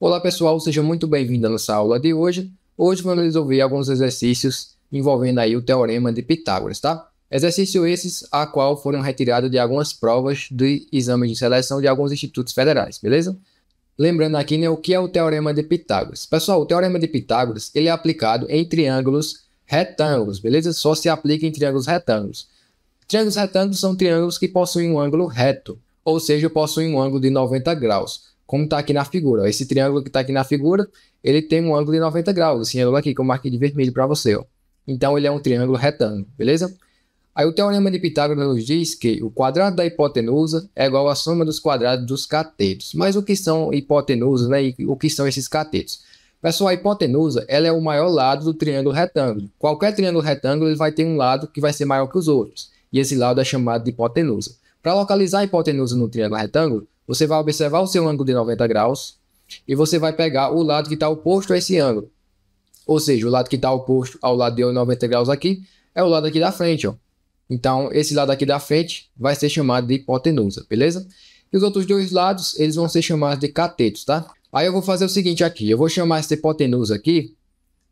Olá pessoal, seja muito bem-vindo à nossa aula de hoje. Hoje vamos resolver alguns exercícios envolvendo aí o Teorema de Pitágoras, tá? Exercício esses a qual foram retirados de algumas provas de exame de seleção de alguns institutos federais, beleza? Lembrando aqui né, o que é o Teorema de Pitágoras. Pessoal, o Teorema de Pitágoras ele é aplicado em triângulos retângulos, beleza? Só se aplica em triângulos retângulos. Triângulos retângulos são triângulos que possuem um ângulo reto, ou seja, possuem um ângulo de 90 graus como está aqui na figura. Esse triângulo que está aqui na figura, ele tem um ângulo de 90 graus, esse assim, ângulo aqui que eu marquei de vermelho para você. Ó. Então ele é um triângulo retângulo, beleza? Aí o Teorema de Pitágoras nos diz que o quadrado da hipotenusa é igual à soma dos quadrados dos catetos. Mas o que são hipotenusas né, e o que são esses catetos? Pessoal, a hipotenusa ela é o maior lado do triângulo retângulo. Qualquer triângulo retângulo ele vai ter um lado que vai ser maior que os outros. E esse lado é chamado de hipotenusa. Para localizar a hipotenusa no triângulo retângulo, você vai observar o seu ângulo de 90 graus e você vai pegar o lado que está oposto a esse ângulo. Ou seja, o lado que está oposto ao lado de 90 graus aqui é o lado aqui da frente. Ó. Então, esse lado aqui da frente vai ser chamado de hipotenusa, beleza? E os outros dois lados, eles vão ser chamados de catetos, tá? Aí eu vou fazer o seguinte aqui, eu vou chamar essa hipotenusa aqui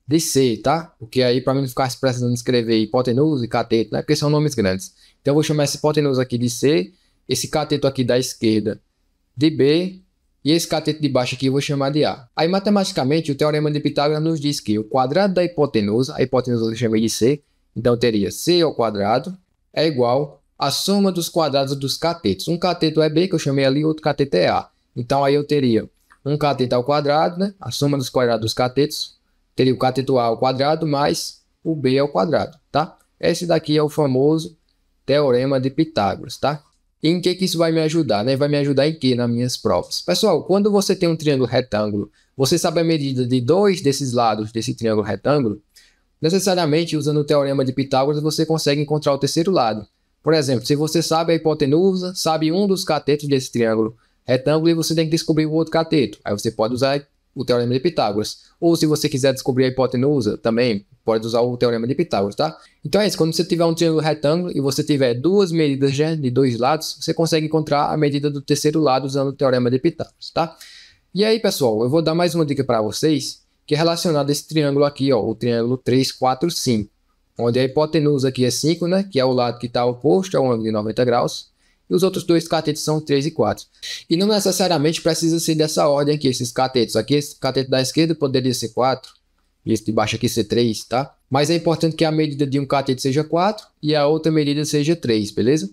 de C, tá? Porque aí para mim não ficar precisando escrever hipotenusa e cateto, né? Porque são nomes grandes. Então eu vou chamar essa hipotenusa aqui de C, esse cateto aqui da esquerda de B e esse cateto de baixo aqui eu vou chamar de A. Aí, matematicamente, o Teorema de Pitágoras nos diz que o quadrado da hipotenusa, a hipotenusa eu chamei de C, então teria C ao quadrado é igual à soma dos quadrados dos catetos. Um cateto é B, que eu chamei ali, outro cateto é A. Então, aí eu teria um cateto ao quadrado, né? a soma dos quadrados dos catetos, teria o cateto A ao quadrado mais o B ao quadrado, tá? Esse daqui é o famoso Teorema de Pitágoras, tá? em que, que isso vai me ajudar? Né? Vai me ajudar em que nas minhas provas? Pessoal, quando você tem um triângulo retângulo, você sabe a medida de dois desses lados desse triângulo retângulo? Necessariamente, usando o teorema de Pitágoras, você consegue encontrar o terceiro lado. Por exemplo, se você sabe a hipotenusa, sabe um dos catetos desse triângulo retângulo e você tem que descobrir o outro cateto. Aí você pode usar o Teorema de Pitágoras. Ou se você quiser descobrir a hipotenusa, também pode usar o Teorema de Pitágoras, tá? Então é isso, quando você tiver um triângulo retângulo e você tiver duas medidas de dois lados, você consegue encontrar a medida do terceiro lado usando o Teorema de Pitágoras, tá? E aí, pessoal, eu vou dar mais uma dica para vocês, que é relacionada a esse triângulo aqui, ó, o triângulo 3, 4, 5, onde a hipotenusa aqui é 5, né, que é o lado que está oposto ao é ângulo de 90 graus, e os outros dois catetos são 3 e 4. E não necessariamente precisa ser dessa ordem aqui, esses catetos. Aqui, esse cateto da esquerda poderia ser 4, e esse de baixo aqui ser 3, tá? Mas é importante que a medida de um cateto seja 4 e a outra medida seja 3, beleza?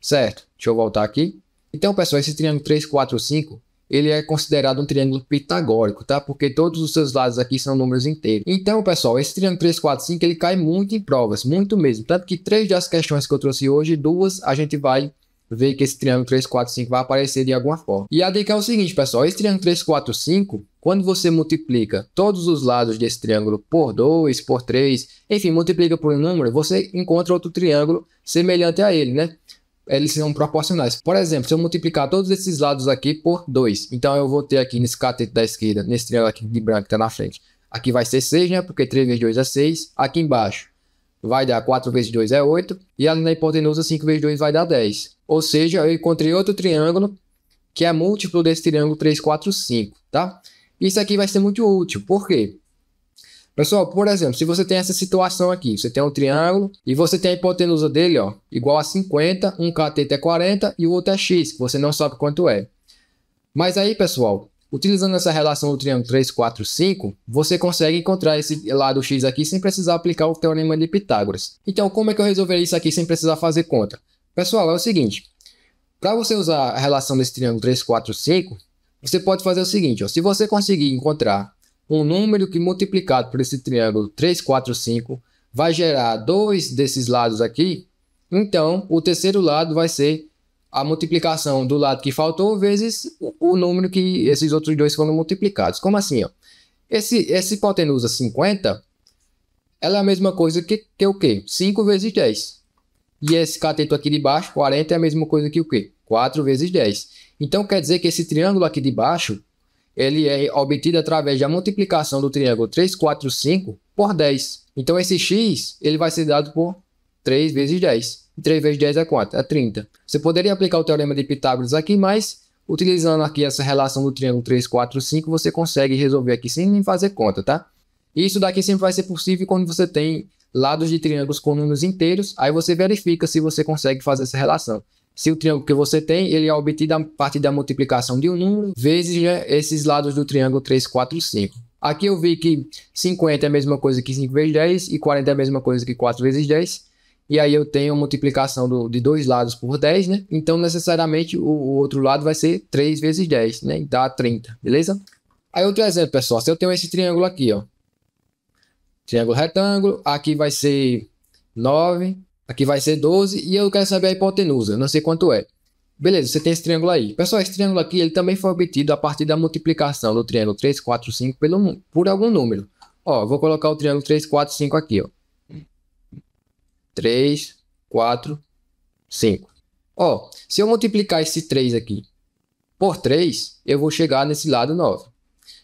Certo, deixa eu voltar aqui. Então, pessoal, esse triângulo 3, 4, 5, ele é considerado um triângulo pitagórico, tá? Porque todos os seus lados aqui são números inteiros. Então, pessoal, esse triângulo 3, 4, 5, ele cai muito em provas, muito mesmo. Tanto que três das questões que eu trouxe hoje, duas a gente vai ver que esse triângulo 3, 4, 5 vai aparecer de alguma forma. E a dica é o seguinte, pessoal, esse triângulo 3, 4, 5, quando você multiplica todos os lados desse triângulo por 2, por 3, enfim, multiplica por um número, você encontra outro triângulo semelhante a ele, né? Eles são proporcionais. Por exemplo, se eu multiplicar todos esses lados aqui por 2, então eu vou ter aqui nesse cateto da esquerda, nesse triângulo aqui de branco que está na frente, aqui vai ser 6, né? Porque 3 vezes 2 é 6. Aqui embaixo vai dar 4 vezes 2 é 8. E ali na hipotenusa, 5 vezes 2 vai dar 10. Ou seja, eu encontrei outro triângulo que é múltiplo desse triângulo 3, 4, 5, tá? Isso aqui vai ser muito útil, por quê? Pessoal, por exemplo, se você tem essa situação aqui, você tem um triângulo e você tem a hipotenusa dele, ó, igual a 50, um cateto é 40 e o outro é x, que você não sabe quanto é. Mas aí, pessoal, utilizando essa relação do triângulo 3, 4, 5, você consegue encontrar esse lado x aqui sem precisar aplicar o teorema de Pitágoras. Então, como é que eu resolveria isso aqui sem precisar fazer conta? Pessoal, é o seguinte. Para você usar a relação desse triângulo 3, 4 seco, você pode fazer o seguinte. Ó, se você conseguir encontrar um número que multiplicado por esse triângulo 3, 4, 5 vai gerar dois desses lados aqui, então o terceiro lado vai ser a multiplicação do lado que faltou vezes o número que esses outros dois foram multiplicados. Como assim? Ó? Esse, esse hipotenusa 50 ela é a mesma coisa que, que o quê? 5 vezes 10. E esse cateto aqui de baixo, 40, é a mesma coisa que o quê? 4 vezes 10. Então quer dizer que esse triângulo aqui de baixo, ele é obtido através da multiplicação do triângulo 3, 4, 5 por 10. Então esse x ele vai ser dado por 3 vezes 10. 3 vezes 10 é quanto? É 30. Você poderia aplicar o teorema de Pitágoras aqui, mas utilizando aqui essa relação do triângulo 3, 4, 5, você consegue resolver aqui sem nem fazer conta, tá? isso daqui sempre vai ser possível quando você tem lados de triângulos com números inteiros, aí você verifica se você consegue fazer essa relação. Se o triângulo que você tem, ele é obtido a partir da multiplicação de um número vezes né, esses lados do triângulo 3, 4, 5. Aqui eu vi que 50 é a mesma coisa que 5 vezes 10 e 40 é a mesma coisa que 4 vezes 10. E aí eu tenho a multiplicação do, de dois lados por 10, né? Então, necessariamente, o, o, outro lado vai ser 3 vezes 10, né? Dá 30, beleza? Aí outro exemplo, pessoal. Se eu tenho esse triângulo aqui, ó triângulo retângulo, aqui vai ser 9, aqui vai ser 12, e eu quero saber a hipotenusa, não sei quanto é. Beleza, você tem esse triângulo aí. Pessoal, esse triângulo aqui ele também foi obtido a partir da multiplicação do triângulo 3, 4, 5 pelo, por algum número. Ó, vou colocar o triângulo 3, 4, 5 aqui, ó. 3, 4, 5. Ó, se eu multiplicar esse 3 aqui por 3, eu vou chegar nesse lado 9.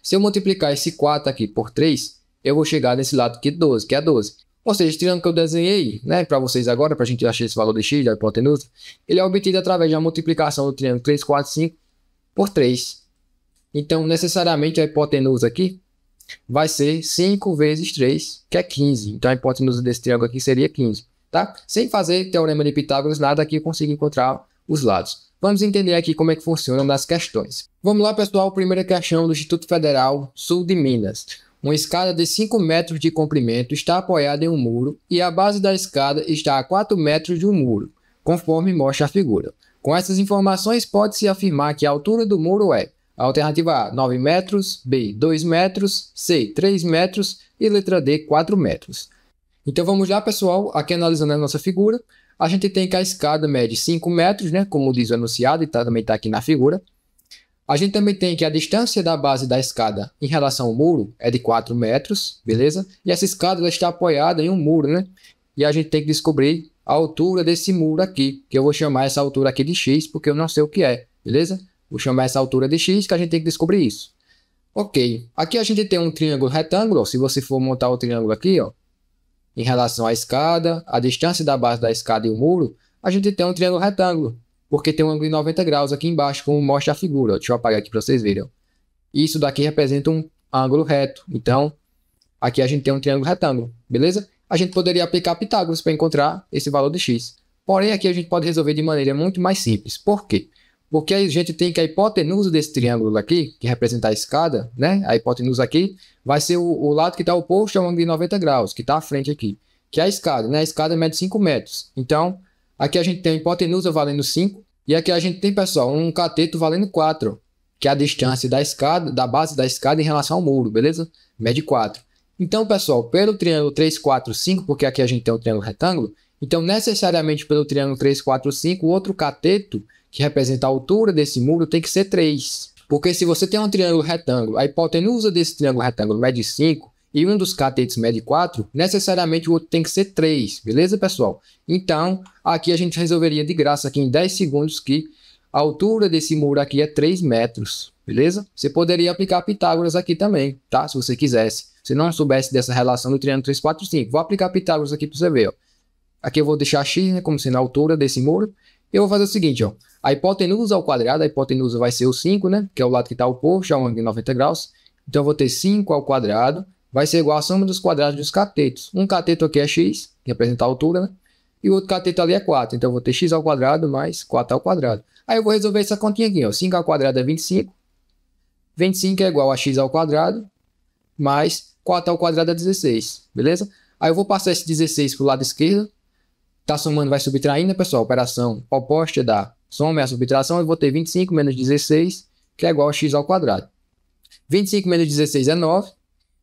Se eu multiplicar esse 4 aqui por 3, eu vou chegar nesse lado aqui 12, que é 12. É Ou seja, tirando o que eu desenhei, né, para vocês agora, para a gente achar esse valor de x, da hipotenusa, ele é obtido através da multiplicação do triângulo 3, 4, 5 por 3. Então, necessariamente, a hipotenusa aqui vai ser 5 vezes 3, que é 15. Então, a hipotenusa desse triângulo aqui seria 15, tá? Sem fazer teorema de Pitágoras, nada aqui eu consigo encontrar os lados. Vamos entender aqui como é que funcionam as questões. Vamos lá, pessoal. Primeira questão do Instituto Federal Sul de Minas. Uma escada de 5 metros de comprimento está apoiada em um muro e a base da escada está a 4 metros de um muro, conforme mostra a figura. Com essas informações, pode-se afirmar que a altura do muro é a alternativa A, 9 metros, B, 2 metros, C, 3 metros e letra D, 4 metros. Então vamos lá, pessoal, aqui analisando a nossa figura, a gente tem que a escada mede 5 metros, né, como diz o enunciado e tá, também está aqui na figura, a gente também tem que a distância da base da escada em relação ao muro é de 4 metros, beleza? E essa escada está apoiada em um muro, né? E a gente tem que descobrir a altura desse muro aqui, que eu vou chamar essa altura aqui de x, porque eu não sei o que é, beleza? Vou chamar essa altura de x, que a gente tem que descobrir isso. Ok, aqui a gente tem um triângulo retângulo, se você for montar o triângulo aqui, ó, em relação à escada, a distância da base da escada e o muro, a gente tem um triângulo retângulo porque tem um ângulo de 90 graus aqui embaixo, como mostra a figura. Deixa eu apagar aqui para vocês verem. Isso daqui representa um ângulo reto. Então, aqui a gente tem um triângulo retângulo, beleza? A gente poderia aplicar Pitágoras para encontrar esse valor de x. Porém, aqui a gente pode resolver de maneira muito mais simples. Por quê? Porque a gente tem que a hipotenusa desse triângulo aqui, que representa a escada, né? A hipotenusa aqui vai ser o, o lado que está oposto ao ângulo de 90 graus, que está à frente aqui, que é a escada, né? A escada mede 5 metros. Então, Aqui a gente tem a hipotenusa valendo 5. E aqui a gente tem, pessoal, um cateto valendo 4. Que é a distância da escada, da base da escada em relação ao muro, beleza? Mede 4. Então, pessoal, pelo triângulo 3, 4, 5, porque aqui a gente tem o um triângulo retângulo, então necessariamente pelo triângulo 3, 4, 5, o outro cateto, que representa a altura desse muro, tem que ser 3. Porque se você tem um triângulo retângulo, a hipotenusa desse triângulo retângulo mede 5, e um dos catetos mede 4, necessariamente o outro tem que ser 3, beleza, pessoal? Então, aqui a gente resolveria de graça aqui em 10 segundos que a altura desse muro aqui é 3 metros, beleza? Você poderia aplicar Pitágoras aqui também, tá? Se você quisesse. Se não soubesse dessa relação do triângulo 3, 4, 5. Vou aplicar Pitágoras aqui para você ver, ó. Aqui eu vou deixar x, né, como sendo a altura desse muro. Eu vou fazer o seguinte, ó. A hipotenusa ao quadrado, a hipotenusa vai ser o 5, né? Que é o lado que está oposto, a um ângulo de 90 graus. Então, eu vou ter 5 ao quadrado vai ser igual à soma dos quadrados dos catetos. Um cateto aqui é x, que representa a altura, né? E o outro cateto ali é 4. Então, eu vou ter x ao quadrado mais 4 ao quadrado. Aí, eu vou resolver essa continha aqui. Ó. 5 ao quadrado é 25. 25 é igual a x ao quadrado mais 4 ao quadrado é 16. Beleza? Aí, eu vou passar esse 16 para o lado esquerdo. Tá somando, vai subtraindo, né, pessoal? operação oposta da soma e a subtração. Eu vou ter 25 menos 16, que é igual a x ao quadrado. 25 menos 16 é 9.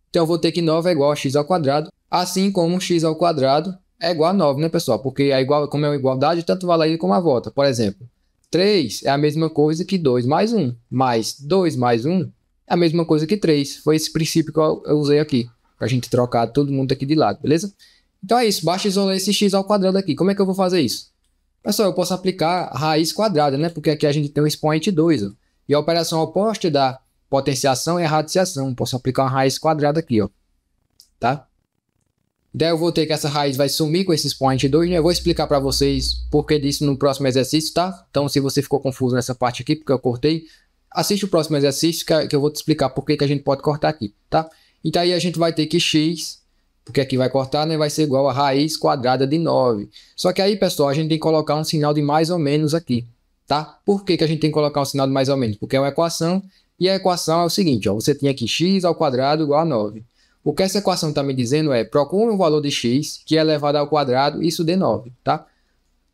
Então eu vou ter que 9 é igual a x ao quadrado, assim como x ao quadrado é igual a 9, né, pessoal? Porque é igual, como é uma igualdade, tanto vale a ida como a volta. Por exemplo, 3 é a mesma coisa que 2 mais 1, mais 2 mais 1 é a mesma coisa que 3. Foi esse princípio que eu usei aqui, para a gente trocar todo mundo aqui de lado, beleza? Então é isso, basta isolar esse x ao quadrado aqui. Como é que eu vou fazer isso? Pessoal, eu posso aplicar raiz quadrada, né? Porque aqui a gente tem um expoente 2, ó. E a operação oposta da potenciação e a radiciação. Posso aplicar uma raiz quadrada aqui, ó. Tá? Daí então, eu vou ter que essa raiz vai sumir com esses expoente 2, né? Eu vou explicar para vocês por que disso no próximo exercício, tá? Então, se você ficou confuso nessa parte aqui, porque eu cortei, assiste o próximo exercício que, eu vou te explicar por que, que a gente pode cortar aqui, tá? Então, aí a gente vai ter que x, porque aqui vai cortar, né? Vai ser igual a raiz quadrada de 9. Só que aí, pessoal, a gente tem que colocar um sinal de mais ou menos aqui, tá? Por que, que a gente tem que colocar um sinal de mais ou menos? Porque é uma equação e a equação é o seguinte, ó, você tem aqui x ao quadrado igual a 9. O que essa equação está me dizendo é, procure um valor de x que é elevado ao quadrado, isso dê 9, tá?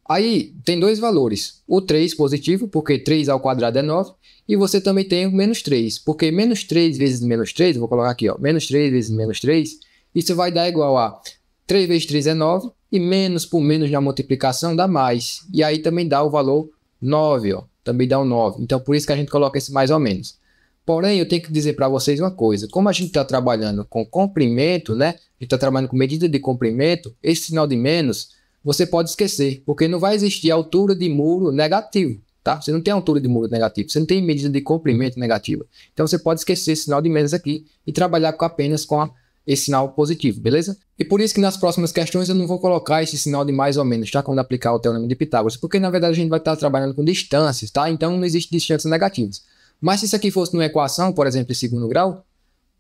Aí tem dois valores, o 3 positivo, porque 3 ao quadrado é 9, e você também tem o menos 3, porque menos 3 vezes menos 3, vou colocar aqui, ó, menos 3 vezes menos 3, isso vai dar igual a 3 vezes 3 é 9, e menos por menos na multiplicação dá mais, e aí também dá o valor 9, ó, também dá um 9. Então por isso que a gente coloca esse mais ou menos. Porém, eu tenho que dizer para vocês uma coisa: como a gente está trabalhando com comprimento, né? A gente está trabalhando com medida de comprimento, esse sinal de menos você pode esquecer, porque não vai existir altura de muro negativo, tá? Você não tem altura de muro negativo, você não tem medida de comprimento negativa. Então você pode esquecer esse sinal de menos aqui e trabalhar com, apenas com a, esse sinal positivo, beleza? E por isso que nas próximas questões eu não vou colocar esse sinal de mais ou menos, tá? Quando aplicar o teorema de Pitágoras, porque na verdade a gente vai estar trabalhando com distâncias, tá? Então não existe distâncias negativas. Mas se isso aqui fosse numa equação, por exemplo, de segundo grau,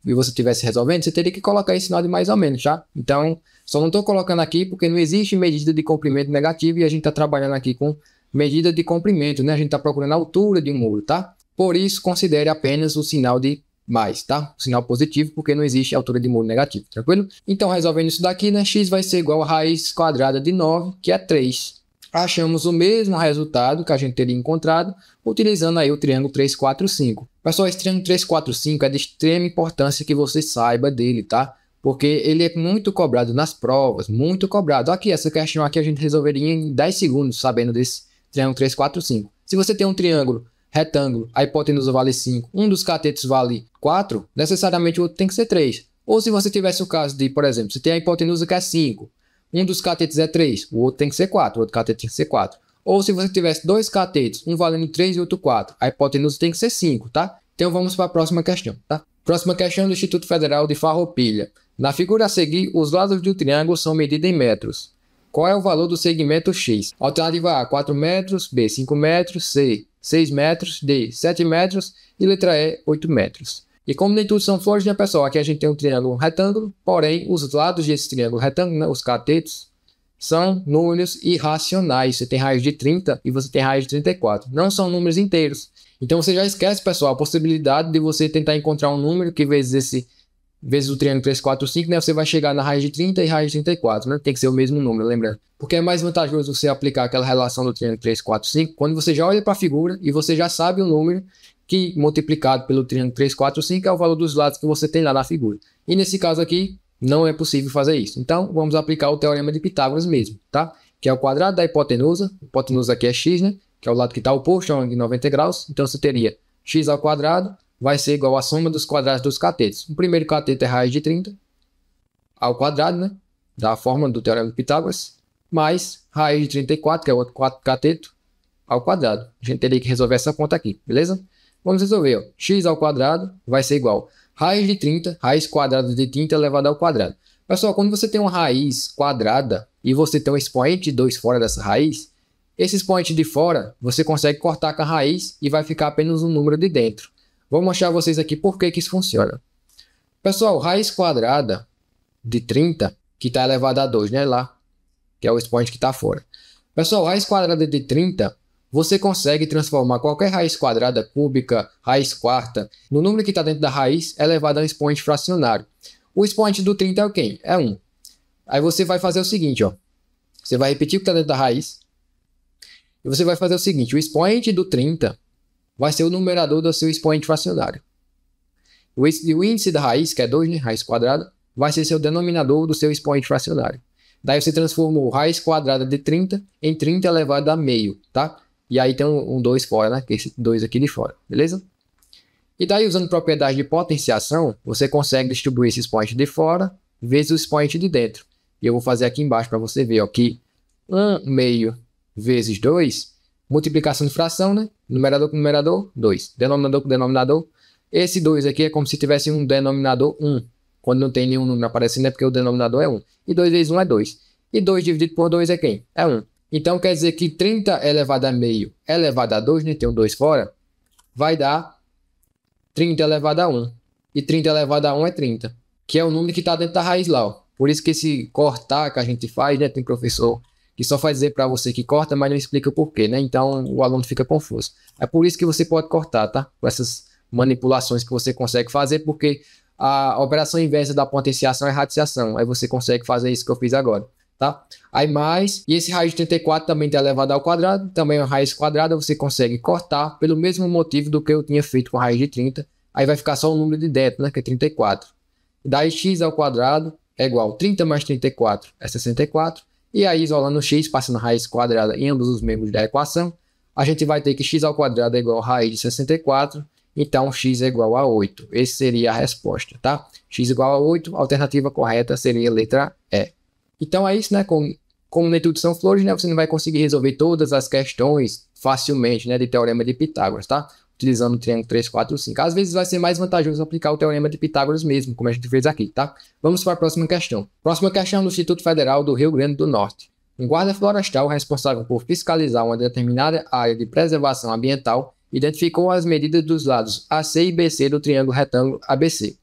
e você estivesse resolvendo, você teria que colocar esse sinal de mais ou menos, tá? Então, só não estou colocando aqui porque não existe medida de comprimento negativo e a gente está trabalhando aqui com medida de comprimento, né? A gente está procurando a altura de um muro, tá? Por isso, considere apenas o sinal de mais, tá? O Sinal positivo, porque não existe altura de muro negativo, tranquilo? Então, resolvendo isso daqui, né? x vai ser igual a raiz quadrada de 9, que é 3 achamos o mesmo resultado que a gente teria encontrado utilizando aí o triângulo 345. Pessoal, esse triângulo 345 é de extrema importância que você saiba dele, tá? Porque ele é muito cobrado nas provas, muito cobrado. Aqui, essa questão aqui a gente resolveria em 10 segundos sabendo desse triângulo 345. Se você tem um triângulo retângulo, a hipotenusa vale 5, um dos catetos vale 4, necessariamente o outro tem que ser 3. Ou se você tivesse o caso de, por exemplo, você tem a hipotenusa que é 5, um dos catetos é 3, o outro tem que ser 4, o outro cateto tem que ser 4. Ou se você tivesse dois catetos, um valendo 3 e outro 4, a hipotenusa tem que ser 5, tá? Então vamos para a próxima questão, tá? Próxima questão é do Instituto Federal de Farroupilha. Na figura a seguir, os lados do triângulo são medidos em metros. Qual é o valor do segmento X? Alternativa A, 4 metros, B, 5 metros, C, 6 metros, D, 7 metros e letra E, 8 metros. E como nem tudo são flores, né, pessoal? Aqui a gente tem um triângulo retângulo, porém, os lados desse triângulo retângulo, né, os catetos, são números irracionais. Você tem raiz de 30 e você tem raiz de 34. Não são números inteiros. Então você já esquece, pessoal, a possibilidade de você tentar encontrar um número que vezes esse vezes o triângulo 3, 4, 5, né? Você vai chegar na raiz de 30 e raiz de 34, né? Tem que ser o mesmo número, lembrando. Porque é mais vantajoso você aplicar aquela relação do triângulo 3, 4, 5 quando você já olha para a figura e você já sabe o número que multiplicado pelo triângulo 3, 4, 5 é o valor dos lados que você tem lá na figura. E nesse caso aqui, não é possível fazer isso. Então, vamos aplicar o teorema de Pitágoras mesmo, tá? Que é o quadrado da hipotenusa, a hipotenusa aqui é x, né? Que é o lado que está oposto, é ângulo de 90 graus. Então, você teria x ao quadrado vai ser igual à soma dos quadrados dos catetos. O primeiro cateto é raiz de 30 ao quadrado, né? Da forma do teorema de Pitágoras, mais raiz de 34, que é o outro cateto, ao quadrado. A gente teria que resolver essa conta aqui, beleza? Vamos resolver, ó. x ao quadrado vai ser igual raiz de 30, raiz quadrada de 30 elevado ao quadrado. Pessoal, quando você tem uma raiz quadrada e você tem um expoente de 2 fora dessa raiz, esse expoente de fora você consegue cortar com a raiz e vai ficar apenas um número de dentro. Vou mostrar a vocês aqui por que, que isso funciona. Pessoal, raiz quadrada de 30, que está elevada a 2, né? Lá, que é o expoente que está fora. Pessoal, raiz quadrada de 30 você consegue transformar qualquer raiz quadrada, cúbica, raiz quarta, no número que está dentro da raiz elevado a um expoente fracionário. O expoente do 30 é o quem? É 1. Aí você vai fazer o seguinte, ó. Você vai repetir o que está dentro da raiz. E você vai fazer o seguinte, o expoente do 30 vai ser o numerador do seu expoente fracionário. O índice da raiz, que é 2, né? raiz quadrada, vai ser seu denominador do seu expoente fracionário. Daí você transformou raiz quadrada de 30 em 30 elevado a meio, tá? E aí tem um 2 um fora, né? Que esse 2 aqui de fora, beleza? E daí, usando propriedade de potenciação, você consegue distribuir esses points de fora vezes os points de dentro. E eu vou fazer aqui embaixo para você ver ó, que 1 meio vezes 2, multiplicação de fração, né? Numerador com numerador, 2. Denominador com denominador. Esse 2 aqui é como se tivesse um denominador 1. Um. Quando não tem nenhum número aparecendo é porque o denominador é 1. Um. E 2 vezes 1 um é 2. E 2 dividido por 2 é quem? É 1. Um. Então quer dizer que 30 elevado a meio elevado a 2, né? tem um 2 fora, vai dar 30 elevado a 1. E 30 elevado a 1 é 30, que é o número que está dentro da raiz lá. Ó. Por isso que esse cortar que a gente faz, né? tem professor que só faz dizer para você que corta, mas não explica o porquê, né? Então o aluno fica confuso. É por isso que você pode cortar, tá? Com essas manipulações que você consegue fazer, porque a operação inversa da potenciação é radiciação. Aí você consegue fazer isso que eu fiz agora tá? Aí mais, e esse raiz de 34 também está elevado ao quadrado, também é a raiz quadrada você consegue cortar pelo mesmo motivo do que eu tinha feito com a raiz de 30, aí vai ficar só o número de dentro, né, que é 34. Daí x ao quadrado é igual 30 mais 34 é 64, e aí isolando x, passando a raiz quadrada em ambos os membros da equação, a gente vai ter que x ao quadrado é igual a raiz de 64, então x é igual a 8. Essa seria a resposta, tá? x igual a 8, a alternativa correta seria a letra E. Então é isso, né? Como, como Instituto são flores, né? Você não vai conseguir resolver todas as questões facilmente, né? De teorema de Pitágoras, tá? Utilizando o triângulo 3, 4, 5. Às vezes vai ser mais vantajoso aplicar o teorema de Pitágoras mesmo, como a gente fez aqui, tá? Vamos para a próxima questão. Próxima questão é do Instituto Federal do Rio Grande do Norte. Um guarda florestal responsável por fiscalizar uma determinada área de preservação ambiental identificou as medidas dos lados AC e BC do triângulo retângulo ABC,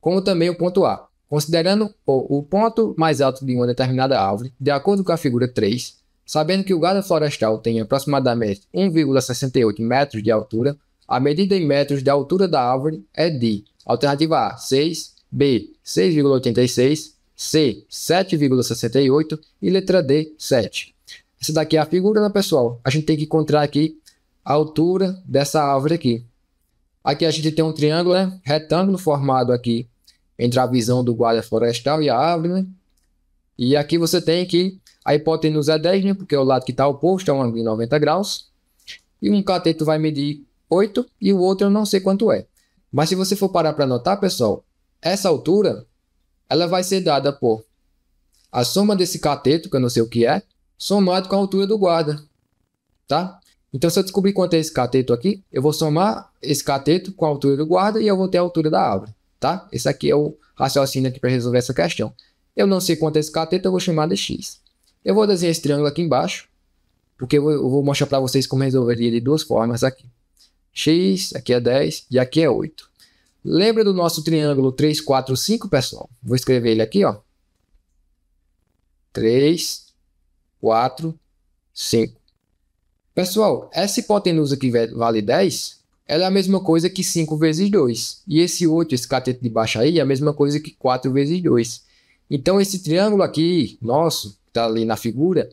como também o ponto A. Considerando o ponto mais alto de uma determinada árvore, de acordo com a figura 3, sabendo que o gado florestal tem aproximadamente 1,68 metros de altura, a medida em metros da altura da árvore é de alternativa A 6, B 6,86, C 7,68 e letra D 7. Essa daqui é a figura, né, pessoal? A gente tem que encontrar aqui a altura dessa árvore aqui. Aqui a gente tem um triângulo, né? retângulo formado aqui entre a visão do guarda florestal e a árvore, né? E aqui você tem que a hipotenusa é 10, né? Porque é o lado que está oposto é um ângulo de 90 graus. E um cateto vai medir 8 e o outro eu não sei quanto é. Mas se você for parar para notar, pessoal, essa altura ela vai ser dada por a soma desse cateto, que eu não sei o que é, somado com a altura do guarda, tá? Então, se eu descobrir quanto é esse cateto aqui, eu vou somar esse cateto com a altura do guarda e eu vou ter a altura da árvore tá? Esse aqui é o raciocínio aqui para resolver essa questão. Eu não sei quanto é esse cateto, eu vou chamar de x. Eu vou desenhar esse triângulo aqui embaixo, porque eu vou mostrar para vocês como resolveria de duas formas aqui. x, aqui é 10 e aqui é 8. Lembra do nosso triângulo 3, 4, 5, pessoal? Vou escrever ele aqui, ó. 3, 4, 5. Pessoal, essa hipotenusa aqui vale 10, ela é a mesma coisa que 5 vezes 2. E esse outro, esse cateto de baixo aí, é a mesma coisa que 4 vezes 2. Então, esse triângulo aqui, nosso, que está ali na figura,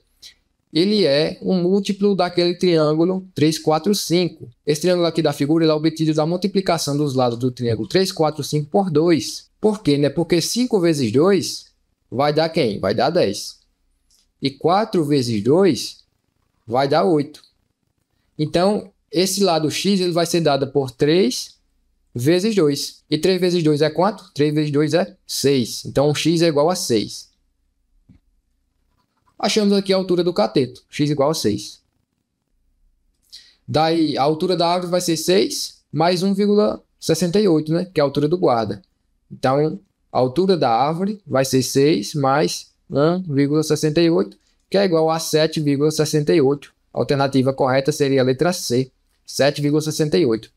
ele é um múltiplo daquele triângulo 3, 4, 5. Esse triângulo aqui da figura é obtido da multiplicação dos lados do triângulo 3, 4, 5 por 2. Por quê? Né? Porque 5 vezes 2 vai dar quem? Vai dar 10. E 4 vezes 2 vai dar 8. Então, esse lado x ele vai ser dado por 3 vezes 2. E 3 vezes 2 é quanto? 3 vezes 2 é 6. Então, x é igual a 6. Achamos aqui a altura do cateto, x igual a 6. Daí, a altura da árvore vai ser 6 mais 1,68, né? que é a altura do guarda. Então, a altura da árvore vai ser 6 mais 1,68, que é igual a 7,68. A alternativa correta seria a letra C. 7,68.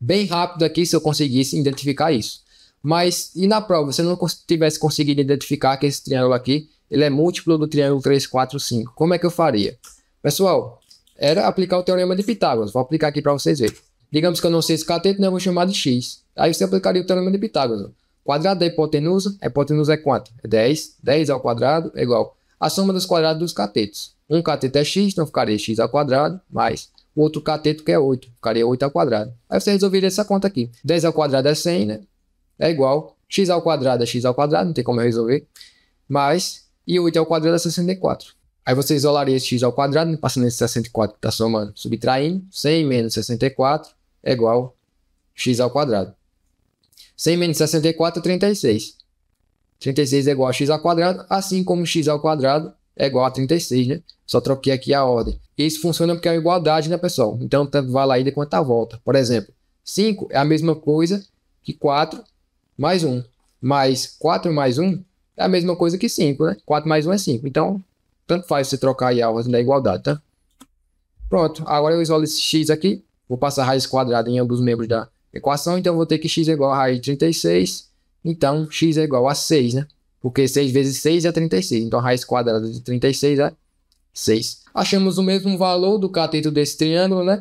Bem rápido aqui se eu conseguisse identificar isso. Mas e na prova, se eu não tivesse conseguido identificar que esse triângulo aqui, ele é múltiplo do triângulo 3, 4, 5. Como é que eu faria? Pessoal, era aplicar o teorema de Pitágoras. Vou aplicar aqui para vocês verem. Digamos que eu não sei esse cateto, né? Eu vou chamar de x. Aí você aplicaria o teorema de Pitágoras. Quadrado da é hipotenusa, a hipotenusa é quanto? É 10. 10 ao quadrado é igual a soma dos quadrados dos catetos. Um cateto é x, então ficaria x ao quadrado mais o outro cateto que é 8, ficaria 8 ao quadrado. Aí você resolveria essa conta aqui. 10 ao quadrado é 100, né? É igual x ao quadrado é x ao quadrado, não tem como eu resolver. Mais, e 8 ao quadrado é 64. Aí você isolaria esse x ao quadrado, passando esse 64 que está somando, subtraindo. 100 menos 64 é igual x ao quadrado. 100 menos 64 é 36. 36 é igual a x ao quadrado, assim como x ao quadrado é igual a 36, né? Só troquei aqui a ordem. Isso funciona porque é uma igualdade, né, pessoal? Então, tanto tá, vale a ida quanto a volta. Por exemplo, 5 é a mesma coisa que 4 mais 1. Mas 4 mais 1 é a mesma coisa que 5, né? 4 mais 1 é 5. Então, tanto faz você trocar aí a ordem da igualdade, tá? Pronto, agora eu isolo esse x aqui. Vou passar a raiz quadrada em ambos os membros da equação. Então, vou ter que x é igual a raiz de 36. Então, x é igual a 6, né? Porque 6 vezes 6 é 36. Então, a raiz quadrada de 36 é 6. Achamos o mesmo valor do cateto desse triângulo, né?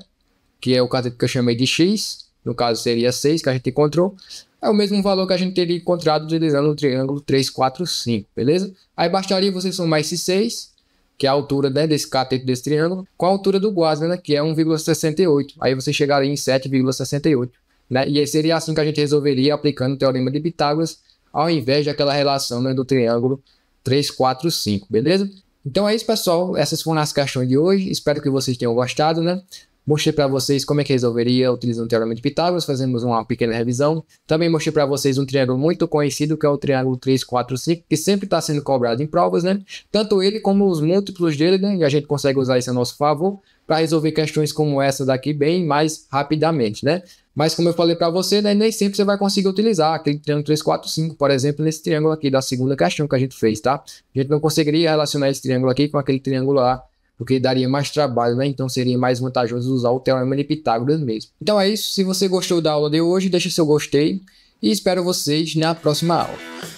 Que é o cateto que eu chamei de x. No caso, seria 6 que a gente encontrou. É o mesmo valor que a gente teria encontrado utilizando o triângulo 3, 4, 5, beleza? Aí bastaria você somar esse 6, que é a altura né, desse cateto desse triângulo, com a altura do guasma, né? Que é 1,68. Aí você chegaria em 7,68. Né? E seria assim que a gente resolveria aplicando o Teorema de Pitágoras ao invés daquela relação né, do triângulo 3, 4, 5, beleza? Então é isso, pessoal. Essas foram as questões de hoje. Espero que vocês tenham gostado, né? Mostrei para vocês como é que resolveria utilizando o Teorema de Pitágoras, fazemos uma pequena revisão. Também mostrei para vocês um triângulo muito conhecido, que é o triângulo 345, que sempre está sendo cobrado em provas, né? Tanto ele como os múltiplos dele, né? E a gente consegue usar isso a nosso favor para resolver questões como essa daqui bem mais rapidamente, né? Mas como eu falei para você, né, nem sempre você vai conseguir utilizar aquele triângulo 345, por exemplo, nesse triângulo aqui da segunda questão que a gente fez, tá? A gente não conseguiria relacionar esse triângulo aqui com aquele triângulo lá, porque daria mais trabalho, né? Então seria mais vantajoso usar o teorema de Pitágoras mesmo. Então é isso, se você gostou da aula de hoje, deixa seu gostei e espero vocês na próxima aula.